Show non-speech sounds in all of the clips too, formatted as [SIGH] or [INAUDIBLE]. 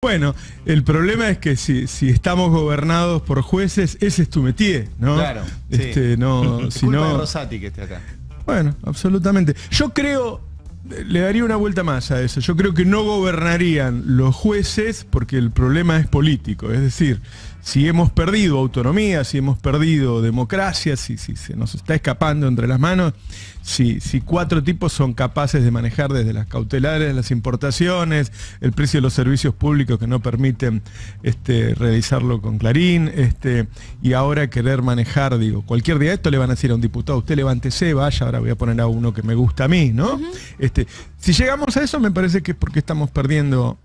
Bueno, el problema es que si, estamos gobernados por jueces, ese es tu métier, ¿no? Claro. Este, no, [LAUGHS] si Rosati que esté acá. Bueno, absolutamente. Yo creo, le daría una vuelta más a eso. Yo creo que no gobernarían los jueces porque el problema es político. Es decir, si hemos perdido autonomía, si hemos perdido democracia, si, si se nos está escapando entre las manos, si, si cuatro tipos son capaces de manejar desde las cautelares, las importaciones, el precio de los servicios públicos que no permiten este, realizarlo con Clarín, este, y ahora querer manejar, digo, cualquier día esto le van a decir a un diputado, usted levántese, vaya, ahora voy a poner a uno que me gusta a mí, ¿no? este, si llegamos a eso me parece que es porque estamos perdiendo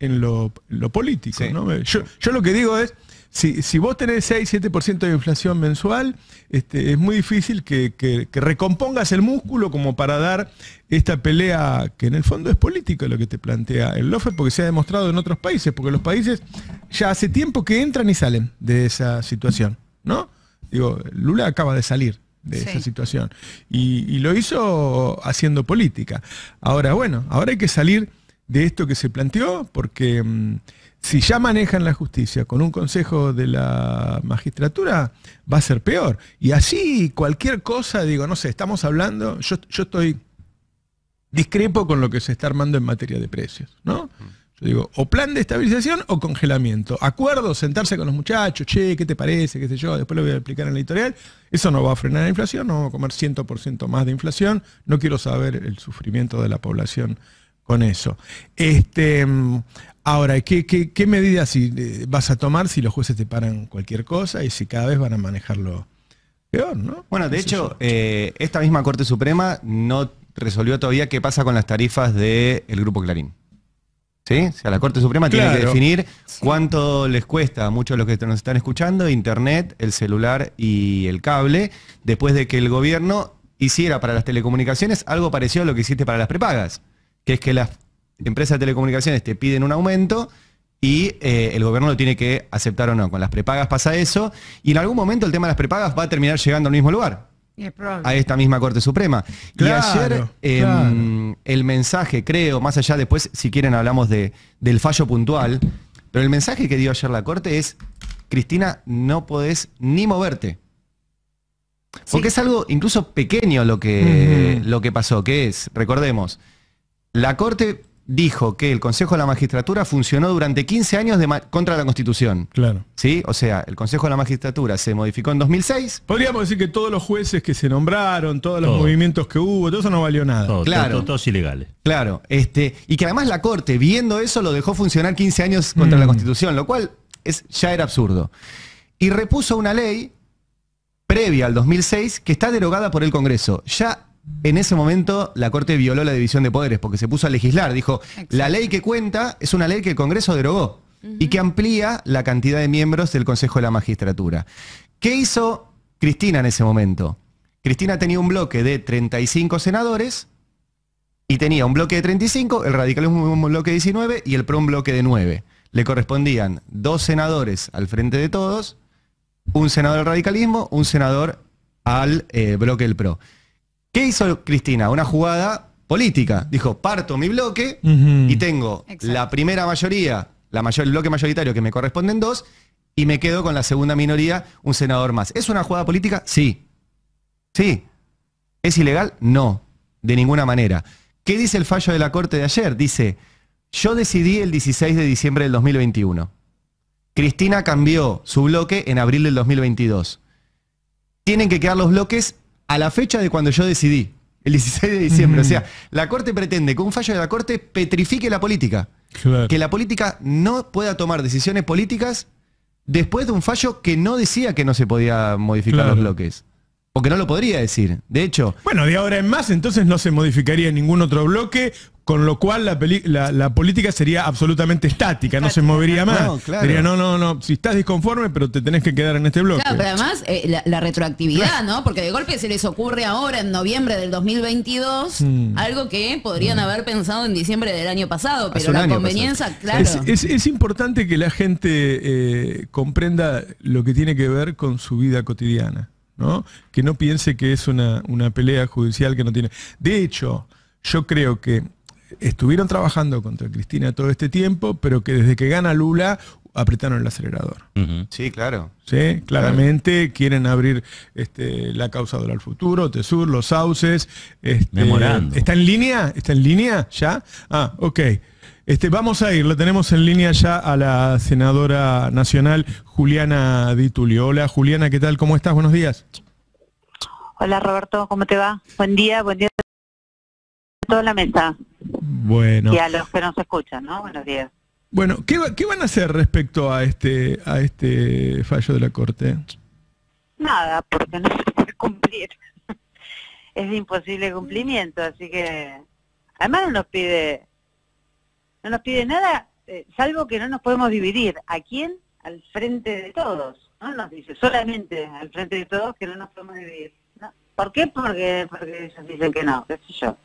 en lo, político, ¿no? yo lo que digo es, si, vos tenés 6-7% de inflación mensual, este, es muy difícil que, recompongas el músculo como para dar esta pelea, que en el fondo es política lo que te plantea el Lofer, porque se ha demostrado en otros países, porque los países ya hace tiempo que entran y salen de esa situación, ¿no? Digo, Lula acaba de salir de esa situación y, lo hizo haciendo política. Ahora, bueno, ahora hay que salir de esto que se planteó porque... Mm, si ya manejan la justicia con un consejo de la magistratura, va a ser peor. Y así cualquier cosa, digo, no sé, estamos hablando, yo, estoy discrepo con lo que se está armando en materia de precios, ¿no? Yo digo, o plan de estabilización o congelamiento. Acuerdo, sentarse con los muchachos, che, ¿qué te parece? ¿Qué sé yo? Después lo voy a explicar en la editorial. Eso no va a frenar la inflación, no vamos a comer 100% más de inflación. No quiero saber el sufrimiento de la población con eso. Este, mm, Ahora, ¿qué, medidas eh, vas a tomar si los jueces te paran cualquier cosa y si cada vez van a manejarlo peor, no? Bueno, de eh, hecho, esta misma Corte Suprema no resolvió todavía qué pasa con las tarifas del Grupo Clarín. ¿Sí? O sea, la Corte Suprema tiene que definir cuánto les cuesta a muchos de los que nos están escuchando internet, el celular y el cable, después de que el gobierno hiciera para las telecomunicaciones algo parecido a lo que hiciste para las prepagas, que es que las empresas de telecomunicaciones te piden un aumento y eh, el gobierno lo tiene que aceptar o no. Con las prepagas pasa eso y en algún momento el tema de las prepagas va a terminar llegando al mismo lugar. a esta misma Corte Suprema. y ayer em, el mensaje, creo, más allá después, si quieren hablamos de, del fallo puntual, pero el mensaje que dio ayer la Corte es, Cristina, no podés ni moverte. Porque es algo incluso pequeño lo que, lo que pasó, que es, recordemos, la Corte dijo que el Consejo de la Magistratura funcionó durante 15 años contra la Constitución. Claro. ¿Sí? O sea, el Consejo de la Magistratura se modificó en 2006. Podríamos decir que todos los jueces que se nombraron, todos los movimientos que hubo, todo eso no valió nada. claro. todos ilegales. Claro. Este, y que además la Corte, viendo eso, lo dejó funcionar 15 años contra la mm. Constitución, lo cual es, ya era absurdo. Y repuso una ley previa al 2006 que está derogada por el Congreso. Ya en ese momento la Corte violó la división de poderes porque se puso a legislar. Dijo, la ley que cuenta es una ley que el Congreso derogó y que amplía la cantidad de miembros del Consejo de la Magistratura. ¿Qué hizo Cristina en ese momento? Cristina tenía un bloque de 35 senadores y tenía un bloque de 35, el radicalismo un bloque de 19 y el PRO un bloque de 9. Le correspondían dos senadores al frente de todos, un senador al radicalismo, un senador al eh, bloque del PRO. ¿Qué hizo Cristina? Una jugada política. Dijo, parto mi bloque y tengo la primera mayoría, la mayor, el bloque mayoritario que me corresponden dos, y me quedo con la segunda minoría, un senador más. ¿Es una jugada política? Sí. Sí. ¿Es ilegal? No, de ninguna manera. ¿Qué dice el fallo de la Corte de ayer? Dice, yo decidí el 16 de diciembre del 2021. Cristina cambió su bloque en abril del 2022. Tienen que quedar los bloques a la fecha de cuando yo decidí, el 16 de diciembre. O sea, mm. la Corte pretende que un fallo de la Corte petrifique la política. Que la política no pueda tomar decisiones políticas después de un fallo que no decía que no se podía modificar los bloques. O que no lo podría decir, de hecho. Bueno, de ahora en más entonces no se modificaría ningún otro bloque con lo cual la, política sería absolutamente estática, no se movería más. No, Diría, no, no, no, si estás disconforme, pero te tenés que quedar en este bloque. Claro, pero además eh, la, retroactividad, ¿no? Porque de golpe se les ocurre ahora, en noviembre del 2022, mm. algo que podrían mm. haber pensado en diciembre del año pasado, pero la conveniencia, claro. Es, importante que la gente eh, comprenda lo que tiene que ver con su vida cotidiana, ¿no? Que no piense que es una pelea judicial que no tiene. De hecho, yo creo que estuvieron trabajando contra Cristina todo este tiempo, pero que desde que gana Lula apretaron el acelerador. Sí, claro. Sí, claramente quieren abrir este, la causa al futuro, Tesur, los sauces. Este, ¿Está en línea? ¿Está en línea ya? Ah, ok. Este, vamos a ir, lo tenemos en línea ya a la senadora nacional Juliana Di Tulio. Hola Juliana, ¿qué tal? ¿Cómo estás? Buenos días. Hola Roberto, ¿cómo te va? Buen día, buen día toda la mesa. Bueno. Y a los que nos escuchan, ¿no? Buenos días. Bueno, ¿qué, van a hacer respecto a este a este fallo de la Corte? Nada, porque no [LAUGHS] se puede cumplir. es imposible cumplimiento, así que... Además no nos pide... No nos pide nada, eh, salvo que no nos podemos dividir. ¿A quién? Al frente de todos. No nos dice solamente al frente de todos que no nos podemos dividir. ¿Por qué? Porque, porque ellos dicen que no, qué sé yo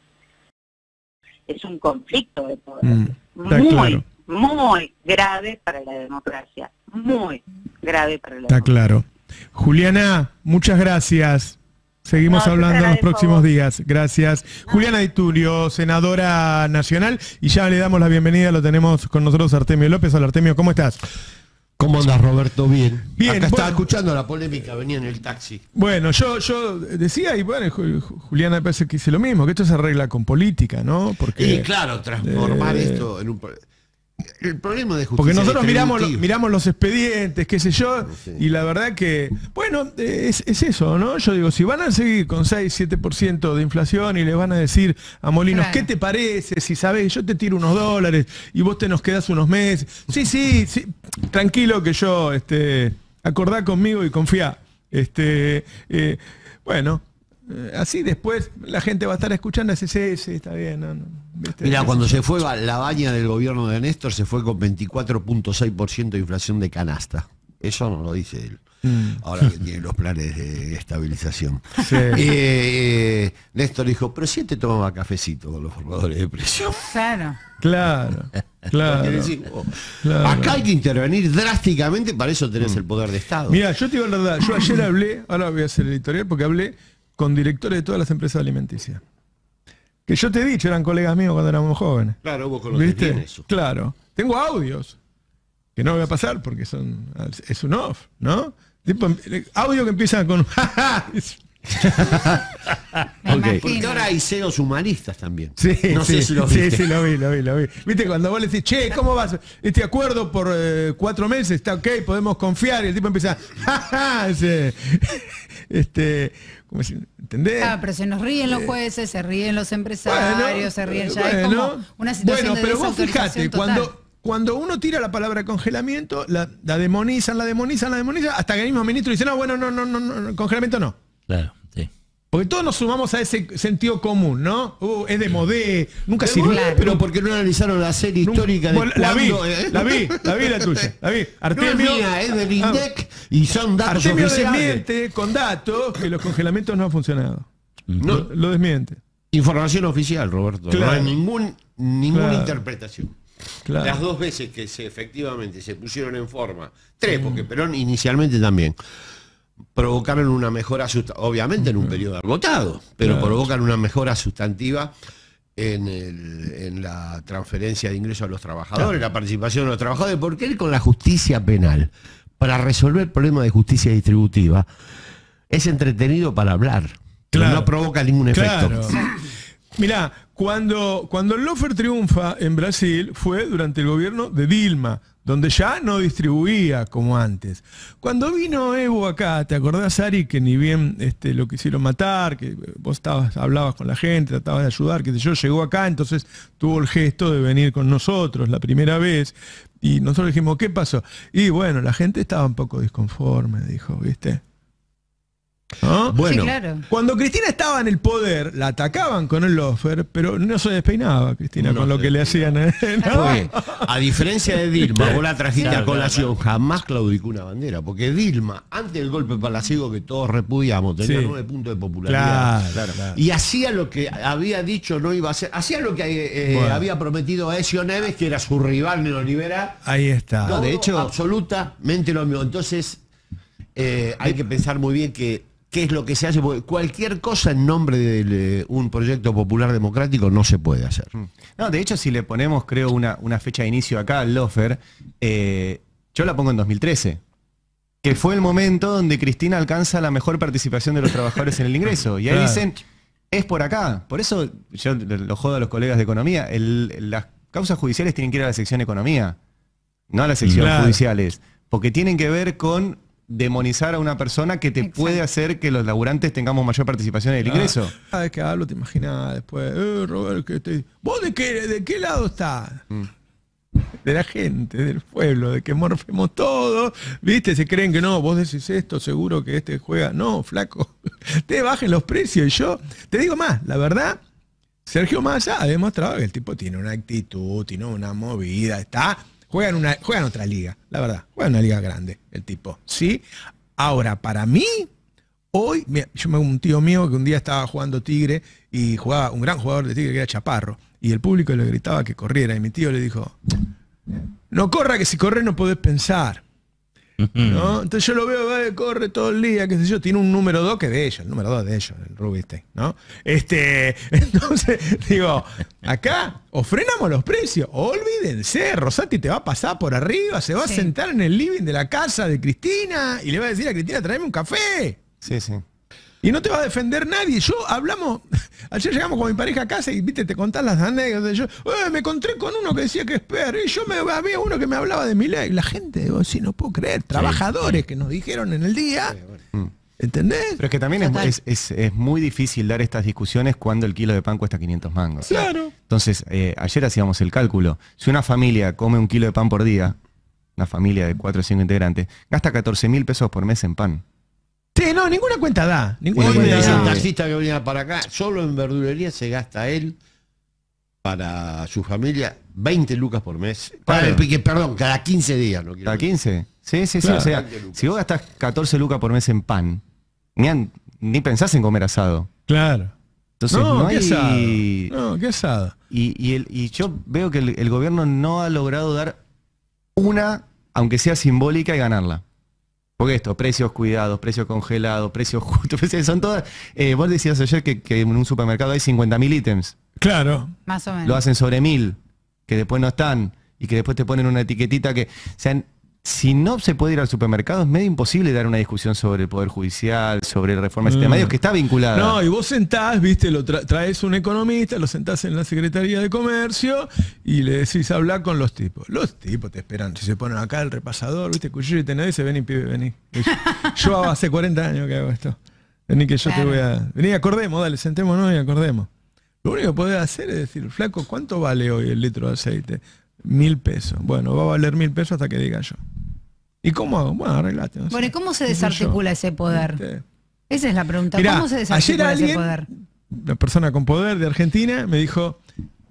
es un conflicto de poder mm, muy, muy grave para la democracia, muy grave para la está claro. Juliana, muchas gracias. Seguimos hablando en los próximos días. Gracias. Juliana Iturio, senadora nacional, y ya le damos la bienvenida, lo tenemos con nosotros Artemio López. Hola Artemio, ¿cómo estás? ¿Cómo andas, Roberto? Bien. Bien. Acá estaba escuchando la polémica, venía en el taxi. Bueno, yo, yo decía, y bueno, Juliana parece que hice lo mismo, que esto se arregla con política, ¿no? Porque. claro, transformar eh, esto en un el problema de justicia. Porque nosotros miramos, miramos los expedientes, qué sé yo, y la verdad que, bueno, es, eso, ¿no? Yo digo, si van a seguir con 6, 7% de inflación y le van a decir a Molinos, ¿qué te parece? Si sabes, yo te tiro unos dólares y vos te nos quedás unos meses. Sí, sí, sí, tranquilo que yo, este, acordá conmigo y confía. Este, eh, bueno, eh, así después la gente va a estar escuchando ese sí, está bien. No, Mira, cuando se fue la baña del gobierno de Néstor, se fue con 24.6% de inflación de canasta. Eso no lo dice él. Mm. Ahora que tiene los planes de estabilización. Eh, eh, Néstor dijo, pero si te este tomaba cafecito con los formadores de presión Claro. Claro. Oh, claro, Acá hay que intervenir drásticamente, para eso tenés el poder de Estado. Mira, yo te digo la verdad, yo ayer hablé, ahora voy a hacer el editorial porque hablé con directores de todas las empresas alimenticias. Que yo te he dicho, eran colegas míos cuando éramos jóvenes. Claro, vos con eso. Claro. Tengo audios, que no voy a pasar porque son es un off, ¿no? audio que empiezan con [LAUGHS] okay. y ahora hay humanistas también. Sí, no sí, sé si lo Sí, lo vi, lo vi, lo vi. Viste, cuando vos le decís, che, ¿cómo vas? Este acuerdo por eh, cuatro meses, está ok, podemos confiar. Y el tipo empieza, [LAUGHS] este, ¿cómo ¿entendés? Ah, pero se nos ríen los eh, jueces, se ríen los empresarios, se ríen ya. una situación bueno, pero vos fíjate cuando cuando uno tira la palabra congelamiento, la, demonizan, la demonizan, la demonizan, hasta que el mismo ministro dice, no, bueno, no, no, no, no congelamiento no. Claro, sí. Porque todos nos sumamos a ese sentido común, ¿no? Uh, es de modé, nunca sirvió. pero porque no analizaron la serie histórica de ¿eh? la, vi, la vi, la [LAUGHS] tuya. La vi. es del ah. INDEC y son datos oficiales. con datos que los congelamientos no han funcionado. No, lo, desmiente. Información oficial, Roberto. No hay ningún, ninguna interpretación. Las dos veces que se efectivamente se pusieron en forma, tres, porque Perón inicialmente también, provocaron una mejora, obviamente en un periodo agotado, pero provocan una mejora sustantiva en, la transferencia de ingresos a los trabajadores, la participación de los trabajadores, porque él con la justicia penal, para resolver problemas de justicia distributiva, es entretenido para hablar, claro. pero no provoca ningún efecto. [CLEARS THROAT] Mirá, cuando, cuando el Lofer triunfa en Brasil fue durante el gobierno de Dilma, donde ya no distribuía como antes. Cuando vino Evo acá, ¿te acordás, Ari, que ni bien este, lo quisieron matar, que vos hablabas con la gente, tratabas de ayudar, que yo, llegó acá, entonces tuvo el gesto de venir con nosotros la primera vez, y nosotros dijimos, ¿qué pasó? Y bueno, la gente estaba un poco disconforme, dijo, ¿viste? Bueno, cuando Cristina estaba en el poder, la atacaban con el lofer, pero no se despeinaba Cristina con lo que le hacían. ¿eh? a diferencia de Dilma, o la trajita colación, jamás claudicó una bandera, porque Dilma, antes del golpe palaciego que todos repudiamos, tenía nueve puntos de popularidad. Y hacía lo que había dicho no iba a hacer, hacía lo que eh, eh, había prometido a Ezio Neves, que era su rival neoliberal. Ahí está. No, de hecho, absolutamente lo mismo. Entonces, hay que pensar muy bien que qué es lo que se hace, porque cualquier cosa en nombre de un proyecto popular democrático no se puede hacer. Mm. No, de hecho, si le ponemos, creo, una, fecha de inicio acá al Lofer, eh, yo la pongo en 2013 que fue el momento donde Cristina alcanza la mejor participación de los trabajadores en el ingreso. Y ahí dicen, es por acá. Por eso yo lo jodo a los colegas de economía, las causas judiciales tienen que ir a la sección economía, no a las secciones judiciales, porque tienen que ver con demonizar a una persona que te puede hacer que los laburantes tengamos mayor participación en el ah, ingreso. Cada ah, vez que hablo te imaginas después, eh, Robert, que ¿vos de qué, lado estás? Mm. De la gente, del pueblo, de que morfemos todos, ¿viste? Se creen que no, vos decís esto, seguro que este juega. No, flaco, [LAUGHS] te bajen los precios y yo, te digo más, la verdad, Sergio Massa ha demostrado que el tipo tiene una actitud, tiene una movida, está Juegan, una, otra liga, la verdad. en una liga grande, el tipo. ¿sí? Ahora, para mí, hoy, yo me un tío mío que un día estaba jugando Tigre y jugaba un gran jugador de Tigre que era Chaparro. Y el público le gritaba que corriera. Y mi tío le dijo: No corra, que si corres no podés pensar. Entonces yo lo veo, va, corre todo el día, qué sé yo, tiene un número 2 que es de ellos, el número 2 de ellos, el Rubinstein, ¿no? Este, [LAUGHS] entonces, digo, acá o frenamos los precios, olvídense, Rosati te va a pasar por arriba, se va a sentar en el living de la casa de Cristina y le va a decir a Cristina, tráeme un café. Sí, sí. Y no te va a defender nadie. Yo hablamos, [LAUGHS] ayer llegamos con mi pareja a casa y viste, te contás las anécdotas. Yo, eh, me encontré con uno que decía que es y yo me había uno que me hablaba de mi ley. La gente, digo, sí, no puedo creer, trabajadores que nos dijeron en el día. Mm. ¿Entendés? Pero es que también es, muy difícil dar estas discusiones cuando el kilo de pan cuesta 500 mangos. Claro. Entonces, eh, ayer hacíamos el cálculo. Si una familia come un kilo de pan por día, una familia de 4 o 5 integrantes, gasta 14 mil pesos por mes en pan. Sí, no, ninguna cuenta da. Ninguna cuenta un taxista que venía para acá, solo en verdulería se gasta él para su familia 20 lucas por mes. perdón, cada 15 días. ¿Cada 15? Sí, sí, sí. O sea, si vos gastás 14 lucas por mes en pan, ni, ni pensás en comer asado. Claro. Entonces, no, hay... asado. No, qué asado. Y, yo veo que el gobierno no ha logrado dar una, aunque sea simbólica, y ganarla. Porque esto, precios cuidados, precios congelados, precios justos, [LAUGHS] son todas... Eh, vos decías ayer que, en un supermercado hay 50.000 ítems. Claro. Más o menos. Lo hacen sobre mil, que después no están, y que después te ponen una etiquetita que si no se puede ir al supermercado, es medio imposible dar una discusión sobre el Poder Judicial, sobre reforma de este mm. que está vinculada. No, y vos sentás, viste, lo traes un economista, lo sentás en la Secretaría de Comercio y le decís hablar con los tipos. Los tipos te esperan, si se ponen acá el repasador, viste, cuchillo y tenés, dice, vení, pibe, vení. [LAUGHS] Yo hace 40 años que hago esto. Vení que yo te voy a. Vení, acordemos, dale, sentémonos y acordemos. Lo único que podés hacer es decir, flaco, ¿cuánto vale hoy el litro de aceite? Mil pesos. Bueno, va a valer mil pesos hasta que diga yo. ¿Y cómo hago? Bueno, arreglate. bueno, cómo se desarticula ese poder? Esa es la pregunta. ¿Cómo se desarticula ayer ese poder? Una persona con poder de Argentina me dijo,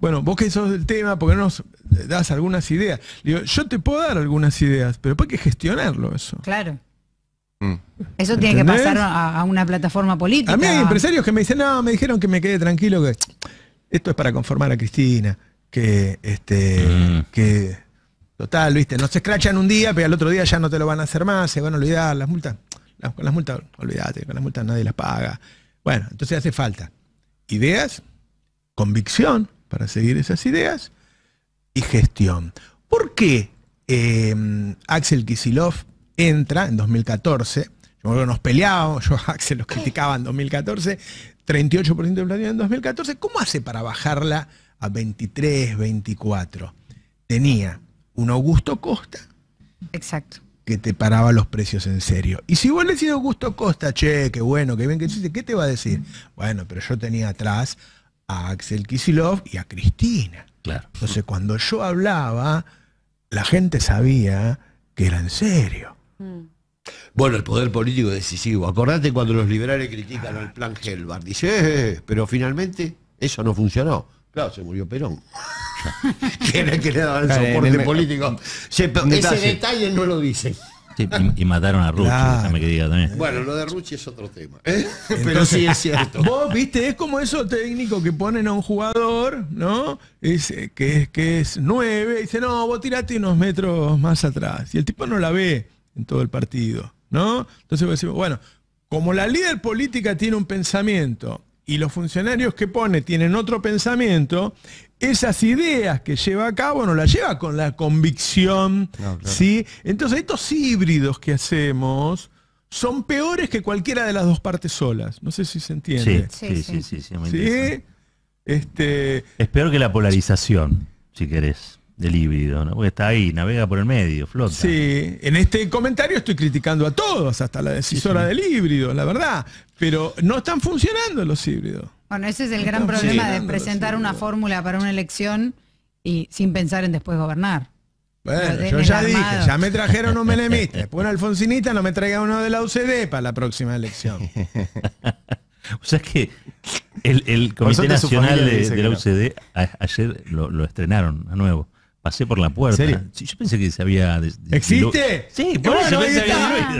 bueno, vos que sos del tema, porque no nos das algunas ideas? digo, yo te puedo dar algunas ideas, pero hay que gestionarlo eso. Claro. Mm. Eso tiene que pasar a, una plataforma política. A mí hay empresarios que me dicen, no, me dijeron que me quede tranquilo, que esto es para conformar a Cristina, que este, mm. que Total, viste, no se escrachan un día, pero al otro día ya no te lo van a hacer más, se van a olvidar las multas. con las multas, olvídate, con las multas nadie las paga. Bueno, entonces hace falta ideas, convicción para seguir esas ideas y gestión. ¿Por qué em, Axel Kisilov entra en 2014? Yo nos peleábamos, yo a Axel los criticaba en 2014, 38% de platino en 2014. ¿Cómo hace para bajarla a 23, 24? Tenía un Augusto Costa. Exacto. Que te paraba los precios en serio. Y si vos le decís Augusto Costa, che, qué bueno, qué bien que hiciste, ¿qué te va a decir? Bueno, pero yo tenía atrás a Axel Kisilov y a Cristina. Claro. Entonces, cuando yo hablaba, la gente sabía que era en serio. Mm. Bueno, el poder político decisivo. Acordate cuando los liberales critican al plan Helvard, Dice, eh, eh, eh, pero finalmente eso no funcionó. Claro, se murió Perón. [LAUGHS] que le soporte político. ese detalle no lo dicen. y, mataron a Rucci, Bueno, lo de Rucci es otro tema. [LAUGHS] Pero sí es cierto. [LAUGHS] Vos viste, es como eso técnico que ponen a un jugador, ¿no? Eh, que es, que es nueve, y dice, no, vos tirate unos metros más atrás. Y el tipo no la ve en todo el partido, ¿no? Entonces vos decís, bueno, como la líder política tiene un pensamiento y los funcionarios que pone tienen otro pensamiento, esas ideas que lleva a cabo no las lleva con la convicción, ¿sí? Entonces estos híbridos que hacemos son peores que cualquiera de las dos partes solas. No sé si se entiende. Sí, sí, sí, sí, este, es peor que la polarización, si querés del híbrido, ¿no? Porque está ahí, navega por el medio, flota. Sí, en este comentario estoy criticando a todos, hasta la decisora del híbrido, la verdad. Pero no están funcionando los híbridos. Bueno, ese es el gran problema de presentar una fórmula para una elección y sin pensar en después gobernar. Bueno, yo ya dije, ya me trajeron un menemista, [LAUGHS] después alfonsinita, no me traiga uno de la UCD para la próxima elección. [LAUGHS] o sea que el, Comité Nacional de, la UCD ayer lo estrenaron a nuevo pasé por la puerta. yo pensé que se había. ¿Existe? Sí, bueno, ahí, está,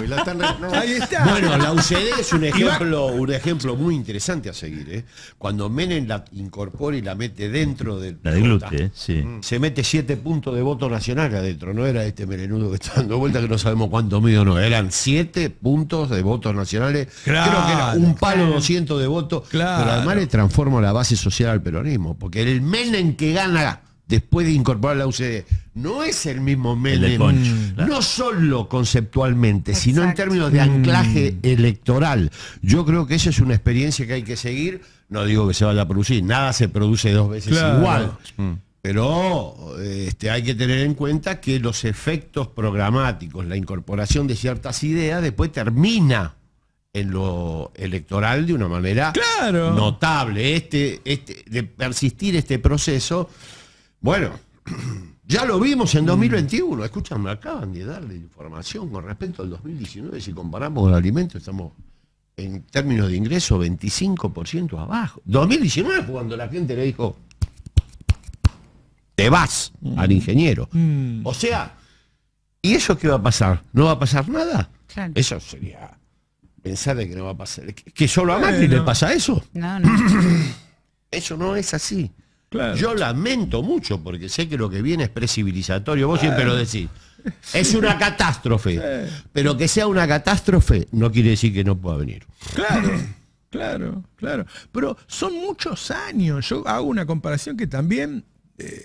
[LAUGHS] ahí está. Bueno, la UCD es un [LAUGHS] ejemplo, un ejemplo muy interesante a seguir. ¿eh? Cuando Menem la incorpora y la mete dentro del. La Glute, sí. Mm, se mete siete puntos de voto nacional adentro. No era este Merenudo que está dando vuelta que no sabemos cuánto o no. Eran siete puntos de votos nacionales. Creo que era un palo doscientos de votos. Claro. Pero además le transforma la base social al peronismo. Porque el Menem que gana después de incorporar la UCD, no es el mismo Menem. No solo conceptualmente, sino en términos de anclaje electoral. Yo creo que esa es una experiencia que hay que seguir. No digo que se vaya a producir, nada se produce dos veces igual. Mm. Pero este, hay que tener en cuenta que los efectos programáticos, la incorporación de ciertas ideas, después termina en lo electoral de una manera notable. Este, este, de persistir este proceso bueno, [CLEARS THROAT] ya lo vimos en 2021. Escuchan, me acaban de darle información con respecto al 2019. Si comparamos el alimento estamos en términos de ingreso 25% abajo. 2019 fue cuando la gente le dijo, te vas mm. al ingeniero. Mm. O sea, ¿y eso qué va a pasar? ¿No va a pasar nada? Eso sería pensar de que no va a pasar. ¿Que solo a Macri le pasa eso? No, no. [CLEARS THROAT] eso no es así. Yo lamento mucho porque sé que lo que viene es precivilizatorio, vos siempre lo decís. Es una catástrofe. Pero que sea una catástrofe no quiere decir que no pueda venir. Claro. Claro, claro. Pero son muchos años. Yo hago una comparación que también, eh,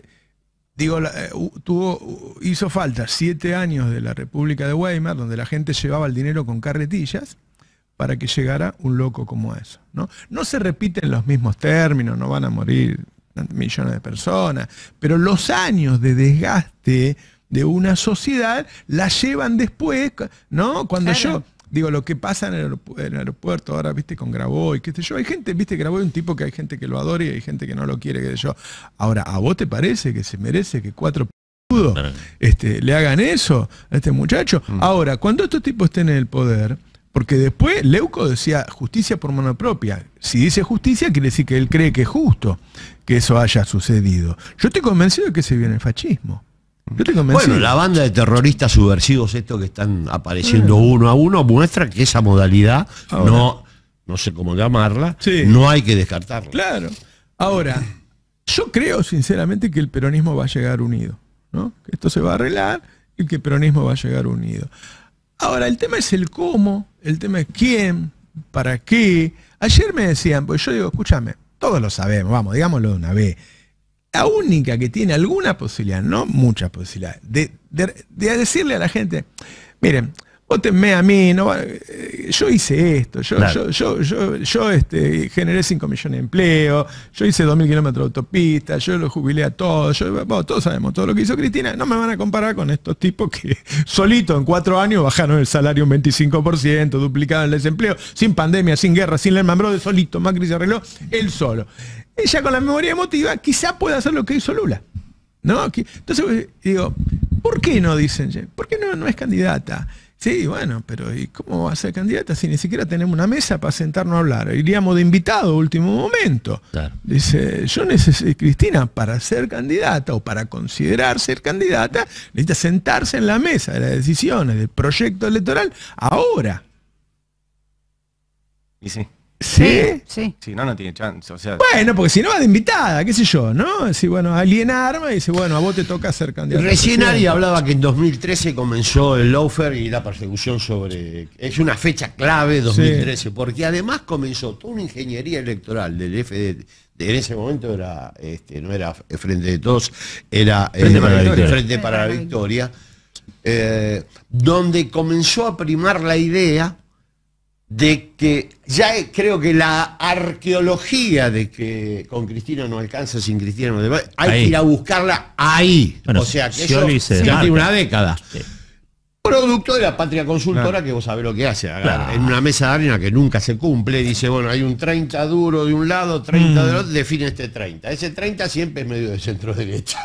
digo, eh, tuvo, hizo falta siete años de la República de Weimar, donde la gente llevaba el dinero con carretillas, para que llegara un loco como eso. No, no se repiten los mismos términos, no van a morir millones de personas, pero los años de desgaste de una sociedad la llevan después, ¿no? Cuando yo digo, lo que pasa en el, aeropuerto ahora, viste, con y que sé yo, hay gente, viste, Graboy un tipo que hay gente que lo adora y hay gente que no lo quiere, que sé yo. Ahora, ¿a vos te parece que se merece que cuatro este, le hagan eso a este muchacho? Mm. Ahora, cuando estos tipos estén en el poder, porque después Leuco decía justicia por mano propia. Si dice justicia, quiere decir que él cree que es justo que eso haya sucedido. Yo estoy convencido de que se viene el fascismo. Bueno, la banda de terroristas subversivos, estos que están apareciendo uno a uno, muestra que esa modalidad no, no sé cómo llamarla, no hay que descartarla. Claro. Ahora, yo creo sinceramente que el peronismo va a llegar unido, ¿no? Que esto se va a arreglar y que el peronismo va a llegar unido. Ahora, el tema es el cómo, el tema es quién, para qué. Ayer me decían, pues yo digo, escúchame, todos lo sabemos, vamos, digámoslo de una vez. La única que tiene alguna posibilidad, no muchas posibilidades, de, de decirle a la gente, miren, Votenme a mí, no, eh, yo hice esto, yo, yo, este, generé 5 millones de empleo, yo hice 2.000 kilómetros de autopista, yo lo jubilé a todos, todos sabemos todo lo que hizo Cristina, no me van a comparar con estos tipos que [LAUGHS] solito en cuatro años bajaron el salario un 25%, duplicaron el desempleo, sin pandemia, sin guerra, sin Lehman Brothers, solito, Macri se arregló, él solo. Ella con la memoria emotiva quizá pueda hacer lo que hizo Lula. ¿no? Entonces digo, ¿por qué no dicen, ¿por qué no es candidata? Sí, bueno, pero ¿y cómo va a ser candidata si ni siquiera tenemos una mesa para sentarnos a hablar? Iríamos de invitado último momento. Dice, yo necesito, Cristina, para ser candidata o para considerar ser candidata, necesita sentarse en la mesa de las decisiones del proyecto electoral ahora. Y sí. ¿Sí? Sí. Si no, no tiene chance. Bueno, porque si no va de invitada, qué sé yo, ¿no? Sí, bueno, arma y dice, bueno, a vos te toca ser candidato. Recién nadie hablaba que en 2013 comenzó el lawfare y la persecución sobre... Es una fecha clave 2013, porque además comenzó toda una ingeniería electoral del FD. En ese momento era, este, no era Frente de Todos, era el eh, Frente para la Victoria. Eh, donde comenzó a primar la idea de que ya creo que la arqueología de que con Cristina no alcanza, sin Cristina no hay que ir a buscarla ahí. o sea, que eso ya tiene una década. Producto de la patria consultora que vos sabés lo que hace. En una mesa de arena que nunca se cumple, dice, bueno, hay un 30 duro de un lado, 30 de del mm. otro, define este 30. Ese 30 siempre es medio de centro derecha.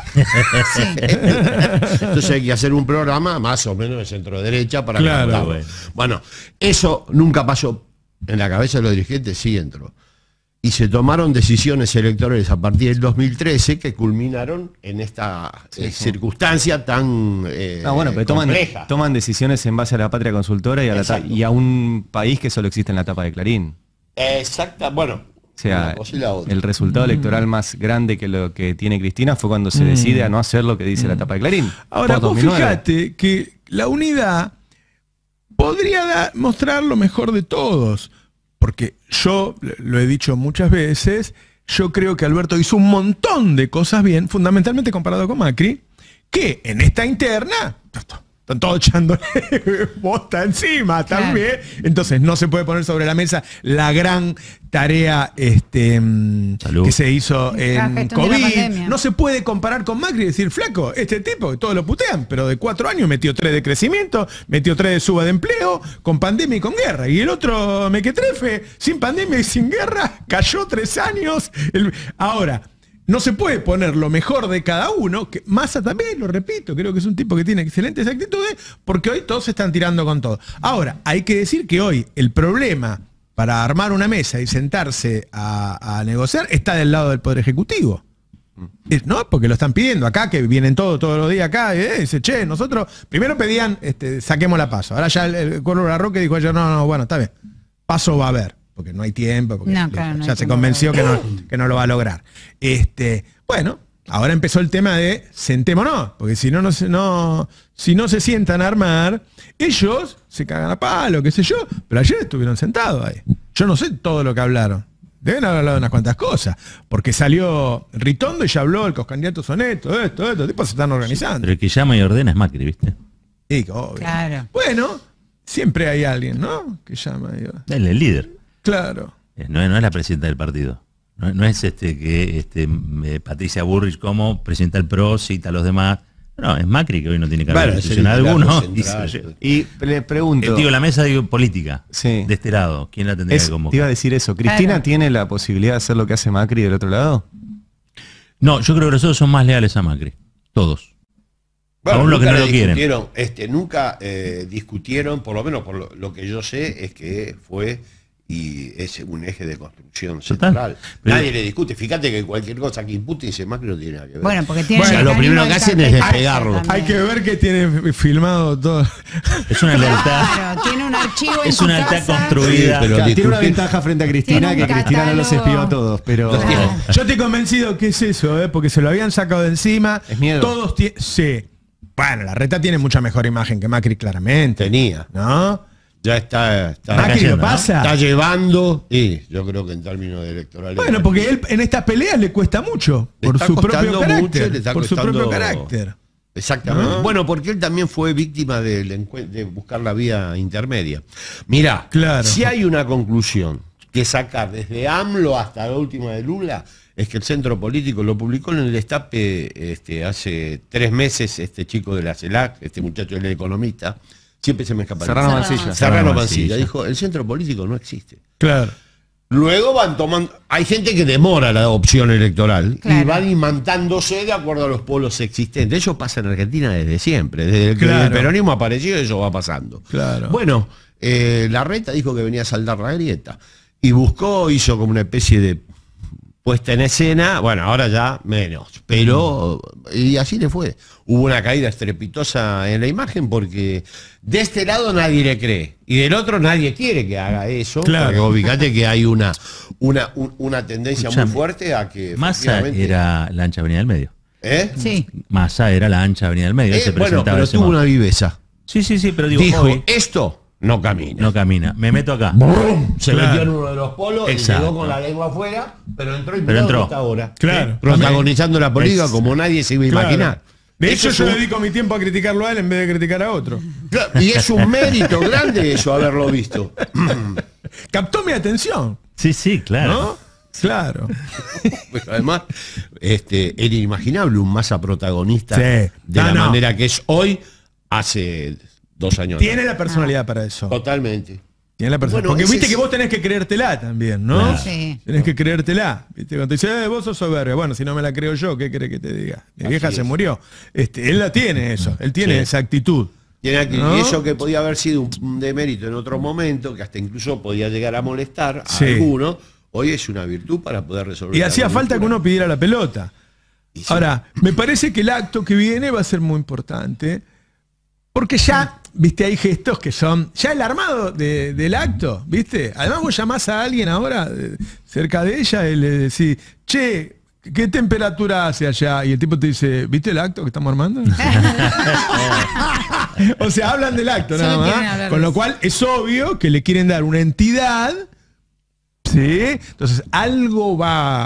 [LAUGHS] Entonces hay que hacer un programa más o menos de centro derecha para claro, bueno. bueno, eso nunca pasó en la cabeza de los dirigentes, sí entró y se tomaron decisiones electorales a partir del 2013 que culminaron en esta eh, circunstancia tan eh, ah, bueno, pero toman, decisiones en base a la patria consultora y a, un país que solo existe en la tapa de Clarín. Exacta, bueno. O sea, el resultado mm. electoral más grande que lo que tiene Cristina fue cuando se mm. decide a no hacer lo que dice la mm. tapa de Clarín. Ahora, vos fijate que la unidad podría mostrar lo mejor de todos. Porque yo, lo he dicho muchas veces, yo creo que Alberto hizo un montón de cosas bien, fundamentalmente comparado con Macri, que en esta interna están todos echándole [LAUGHS] bota encima también. Entonces no se puede poner sobre la mesa la gran tarea este, mm, que se hizo en COVID. No se puede comparar con Macri y decir, flaco, este tipo, que todos lo putean, pero de cuatro años metió tres de crecimiento, metió tres de suba de empleo, con pandemia y con guerra. Y el otro mequetrefe, sin pandemia y sin guerra, [LAUGHS] cayó tres años. ahora, no se puede poner lo mejor de cada uno, que Massa también, lo repito, creo que es un tipo que tiene excelentes actitudes, porque hoy todos se están tirando con todo. Ahora, hay que decir que hoy el problema para armar una mesa y sentarse a, negociar está del lado del Poder Ejecutivo. Mm. No, porque lo están pidiendo acá, que vienen todos, todos los días acá, y eh, dice, che, nosotros primero pedían, este, saquemos la paso. Ahora ya el, el cuervo de la roca dijo ayer, no, no, bueno, está bien, paso va a haber porque no hay tiempo, porque ya se convenció que no, [CLEARS THROAT] que no lo va a lograr. Este, bueno, ahora empezó el tema de sentémonos, porque si no, no, si no se sientan a armar, ellos se cagan a palo, qué sé yo, pero ayer estuvieron sentados ahí. Yo no sé todo lo que hablaron. Deben haber hablado unas cuantas cosas, porque salió Ritondo y ya habló el coscandidato Soneto, esto, esto, tipo se están organizando. pero el que llama y ordena es Macri, ¿viste? Sí, obvio. Bueno, siempre hay alguien, ¿no? Que llama. el líder. Claro. Eh, no, es la presidenta del partido. No, es este que este, eh, Patricia Burrich como presidenta del PRO, cita a los demás. No, es Macri que hoy no tiene que haber bueno, alguno. [LAUGHS] y, le pregunto. digo, la mesa digo, política sí. de este lado, ¿quién la tendría es, que iba a decir eso. ¿Cristina tiene la posibilidad de hacer lo que hace Macri del otro lado? No, yo creo que nosotros son más leales a Macri. Todos. Aún los que no lo quieren. Este, nunca eh, discutieron, por lo menos por lo que yo sé, es que fue y es un eje de construcción central. Nadie le discute. Fíjate que cualquier cosa que impute dice Macri no tiene nada que ver. Bueno, porque tiene. Bueno, lo primero que hacen es despegarlo. Hay que ver que tiene filmado todo. Es una lealtad. tiene un archivo Es una lealtad construida. pero tiene una ventaja frente a Cristina que Cristina no los espió a todos. Pero yo estoy convencido que es eso, ¿eh? porque se lo habían sacado de encima. Todos sí. Bueno, la reta tiene mucha mejor imagen que Macri, claramente. Tenía. ¿No? ya está, está, ah, llevando, y yo creo que en términos electorales. Bueno, porque él en estas peleas le cuesta mucho, por, su propio, carácter, Exactamente. Bueno, porque él también fue víctima de, buscar la vía intermedia. Mirá, si hay una conclusión que sacar desde AMLO hasta la última de Lula, es que el centro político lo publicó en el estape este, hace tres meses este chico de la CELAC, este muchacho, el economista, Siempre se me escapa. Serrano Mancilla. Dijo, el centro político no existe. Claro. Luego van tomando. Hay gente que demora la opción electoral y van imantándose de acuerdo a los polos existentes. Eso pasa en Argentina desde siempre. Desde que el peronismo apareció, eso va pasando. Claro. Bueno, eh, la reta dijo que venía a saldar la grieta. Y buscó, hizo como una especie de puesta en escena, bueno, ahora ya menos, pero y así le fue. Hubo una caída estrepitosa en la imagen porque de este lado nadie le cree y del otro nadie quiere que haga eso. Claro, ubicate que hay una una, una tendencia muy fuerte a que Massa era la ancha avenida del medio. ¿Eh? Sí. Massa era la ancha avenida del medio, eh, bueno, pero tuvo una viveza. Sí, sí, sí, pero digo, dijo, esto no camina. No camina. Me meto acá. Se metió en uno de los polos y llegó con la lengua afuera, pero entró y pero hasta ahora. Claro. Protagonizando la política como nadie se iba a imaginar. De hecho, yo dedico mi tiempo a criticarlo a él en vez de criticar a otro. Y es un mérito grande eso, haberlo visto. [CLEARS THROAT] Captó mi atención. Sí, sí, claro. Claro. [LAUGHS] además, este, era inimaginable un masa protagonista de la manera que es hoy hace dos años. Tiene la personalidad para eso. Totalmente. Tiene la personalidad. Porque viste que vos tenés que creértela también, ¿no? Tenés que creértela. Cuando dice, eh, vos sos soberbio. Bueno, si no me la creo yo, ¿qué cree que te diga? Mi vieja se murió. Este, él la tiene eso. Él tiene esa actitud. Tiene Y eso que podía haber sido un demérito en otro momento, que hasta incluso podía llegar a molestar a alguno, hoy es una virtud para poder resolver. Y hacía falta que uno pidiera la pelota. Ahora, me parece que el acto que viene va a ser muy importante, porque ya viste, hay gestos que son. Ya el armado del acto, viste. Además, vos llamás a alguien ahora eh, cerca de ella y le decís, che, ¿Qué temperatura hace allá? Y el tipo te dice, ¿viste el acto que estamos armando? [LAUGHS] [LAUGHS] o sea, hablan del acto nada más. Con lo cual es obvio que le quieren dar una entidad. ¿Sí? Entonces, algo Va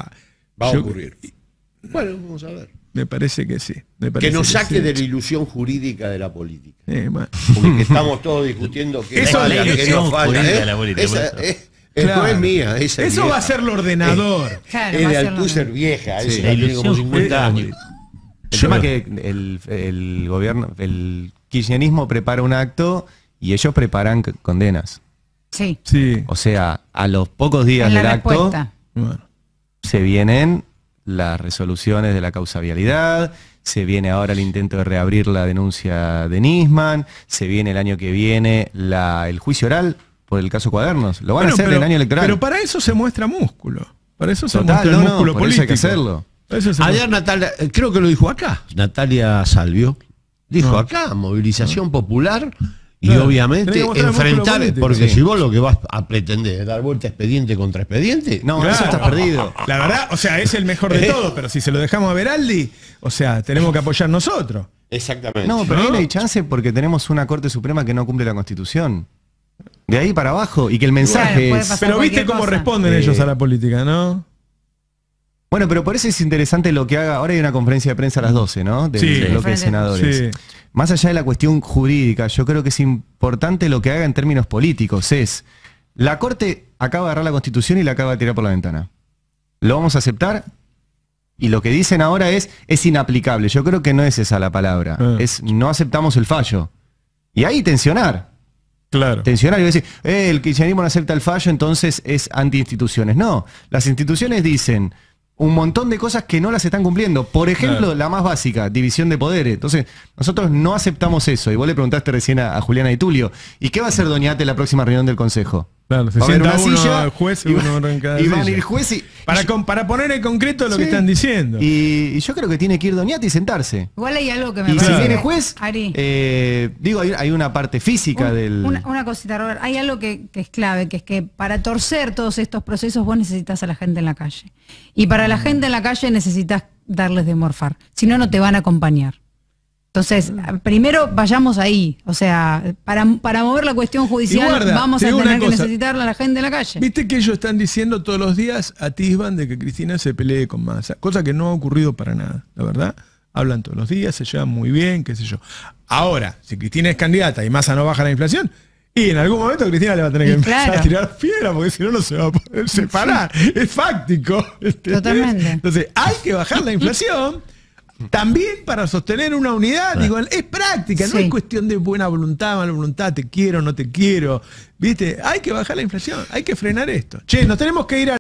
a ocurrir. Bueno, vamos a ver. Me parece que sí. que nos saque de la ilusión jurídica de la política. Eh, Porque estamos todos discutiendo que Eso la ilusión ¿eh? De la política, esa, es eh, mía. Eso va a ser el ordenador. es de Althusser vieja. El tema que el, gobierno, el kirchnerismo prepara un acto y ellos preparan condenas. Sí. sí. O sea, a los pocos días del acto se vienen las resoluciones de la causa vialidad, se viene ahora el intento de reabrir la denuncia de Nisman, se viene el año que viene la, el juicio oral por el caso Cuadernos. Lo van a hacer el año electoral. Pero para eso se muestra músculo. Para eso se muestra el músculo político. Eso hay que hacerlo. Ayer Natalia, eh, creo que lo dijo acá, Natalia Salvio, dijo acá, movilización popular y obviamente enfrentar, porque si vos lo que vas a pretender es dar vuelta expediente contra expediente, no, eso estás perdido. La verdad, o sea, es el mejor de [LAUGHS] eh. todos, pero si se lo dejamos a Veraldi, o sea, tenemos que apoyar nosotros. Exactamente. No, pero ahí hay chance porque tenemos una Corte Suprema que no cumple la Constitución. De ahí para abajo, y que el mensaje es... Pero viste cómo responden ellos a la política, ¿no? Bueno, pero por eso es interesante lo que haga. Ahora hay una conferencia de prensa a las 12, ¿no? De, lo que es senadores. Sí. Más allá de la cuestión jurídica, yo creo que es importante lo que haga en términos políticos. Es la Corte acaba de agarrar la Constitución y la acaba de tirar por la ventana. ¿Lo vamos a aceptar? Y lo que dicen ahora es es inaplicable. Yo creo que no es esa la palabra. Ah. Es no aceptamos el fallo. Y ahí tensionar. Claro. Tensionar y decir, eh, el kirchnerismo no acepta el fallo, entonces es anti-instituciones. No, las instituciones dicen, un montón de cosas que no las están cumpliendo. Por ejemplo, la más básica, división de poderes. Entonces, nosotros no aceptamos eso. Y vos le preguntaste recién a, Juliana y Tulio, ¿y qué va a hacer Doñate la próxima reunión del Consejo? Claro, se sienta juez y, uno y van el juez y... Para, para poner en concreto lo que están diciendo. Y, yo creo que tiene que ir Doñati y sentarse. Igual hay algo que me si viene juez, eh, digo, hay, una parte física del... Una, cosita, Robert. Hay algo que, que, es clave, que es que para torcer todos estos procesos vos necesitas a la gente en la calle. Y para la mm. gente en la calle necesitas darles de morfar. Si no, no te van a acompañar. Entonces, mm. ah, primero vayamos ahí. O sea, para, mover la cuestión judicial vamos a tener que necesitar a la gente en la calle. Viste que ellos están diciendo todos los días, a atisban de que Cristina se pelee con Massa, cosa que no ha ocurrido para nada, la verdad. Hablan todos los días, se llevan muy bien, qué sé yo. Ahora, si Cristina es candidata y Massa no baja la inflación, y en algún momento Cristina le va a tener que empezar a tirar piedra porque si no, no se va a poder [LAUGHS] separar. Es fáctico. Totalmente. Entonces, hay que bajar la inflación. También para sostener una unidad, digo, es práctica, no es cuestión de buena voluntad, mala voluntad, te quiero, no te quiero. ¿Viste? Hay que bajar la inflación, hay que frenar esto. Che, nos tenemos que ir